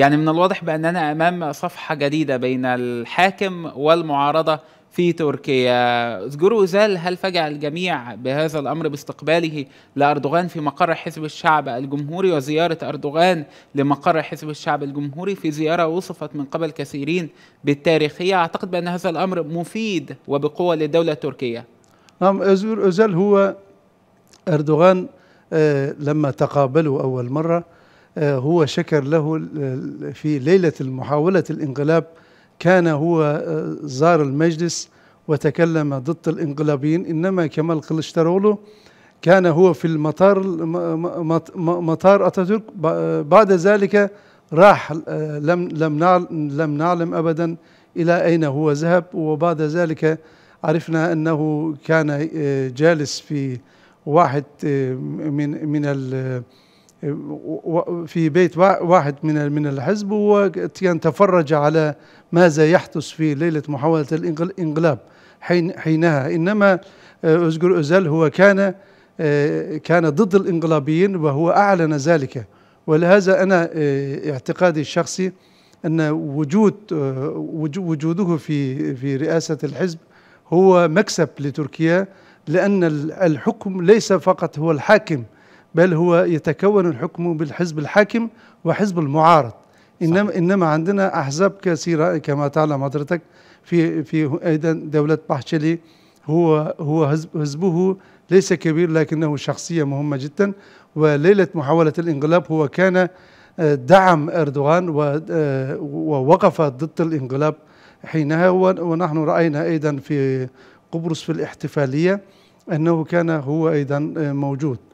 يعني من الواضح بأننا أمام صفحة جديدة بين الحاكم والمعارضة في تركيا زجرو زال هل فجأ الجميع بهذا الأمر باستقباله لأردوغان في مقر حزب الشعب الجمهوري وزيارة أردوغان لمقر حزب الشعب الجمهوري في زيارة وصفت من قبل كثيرين بالتاريخية أعتقد بأن هذا الأمر مفيد وبقوة للدولة التركية نعم أزور أزال هو أردوغان آه، لما تقابلوا أول مرة آه، هو شكر له في ليلة محاولة الانقلاب كان هو آه، زار المجلس وتكلم ضد الانقلابيين إنما كمال قلشترولو كان هو في المطار مطار أتاتورك بعد ذلك راح آه، لم لم لم نعلم أبدا إلى أين هو ذهب وبعد ذلك عرفنا أنه كان جالس في واحد من من في بيت واحد من من الحزب وكان تفرج على ماذا يحدث في ليله محاوله الانقلاب حين حينها انما اوزجر آه، أزل هو كان آه، كان ضد الانقلابيين وهو أعلن ذلك ولهذا أنا آه، اعتقادي الشخصي أن وجود وجوده في في رئاسة الحزب هو مكسب لتركيا لأن الحكم ليس فقط هو الحاكم بل هو يتكون الحكم بالحزب الحاكم وحزب المعارض انما صحيح. انما عندنا احزاب كثيره كما تعلم حضرتك في في ايضا دوله بحشلي هو هو حزبه ليس كبير لكنه شخصيه مهمه جدا وليله محاوله الانقلاب هو كان آه، دعم اردوغان آه، ووقف ضد الانقلاب حينها ونحن راينا ايضا في قبرص في الاحتفاليه انه كان هو ايضا آه، موجود